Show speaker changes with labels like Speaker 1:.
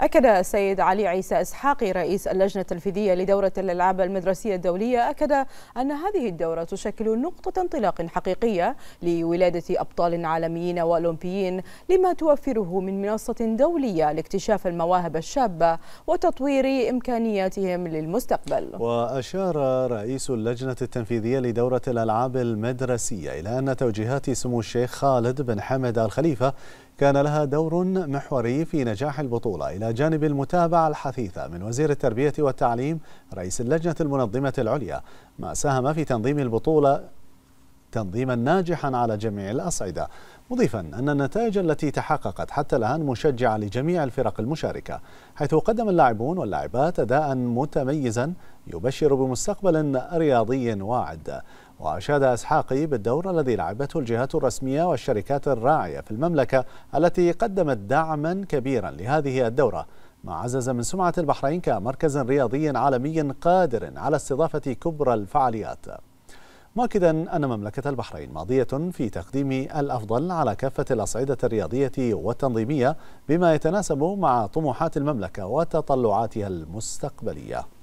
Speaker 1: أكد السيد علي عيسى إسحاقي رئيس اللجنة التنفيذية لدورة الألعاب المدرسية الدولية أكد أن هذه الدورة تشكل نقطة انطلاق حقيقية لولادة أبطال عالميين وأولمبيين لما توفره من منصة دولية لاكتشاف المواهب الشابة وتطوير إمكانياتهم للمستقبل
Speaker 2: وأشار رئيس اللجنة التنفيذية لدورة الألعاب المدرسية إلى أن توجيهات سمو الشيخ خالد بن حمد الخليفة كان لها دور محوري في نجاح البطولة إلى جانب المتابعة الحثيثة من وزير التربية والتعليم رئيس اللجنة المنظمة العليا ما ساهم في تنظيم البطولة تنظيما ناجحا على جميع الأصعدة مضيفا أن النتائج التي تحققت حتى الآن مشجعة لجميع الفرق المشاركة حيث قدم اللاعبون واللاعبات أداء متميزا يبشر بمستقبل رياضي واعد وأشاد إسحاقي بالدور الذي لعبته الجهات الرسمية والشركات الراعية في المملكة التي قدمت دعما كبيرا لهذه الدورة ما عزز من سمعة البحرين كمركز رياضي عالمي قادر على استضافة كبرى الفعاليات مؤكدا أن مملكة البحرين ماضية في تقديم الأفضل على كافة الأصعدة الرياضية والتنظيمية بما يتناسب مع طموحات المملكة وتطلعاتها المستقبلية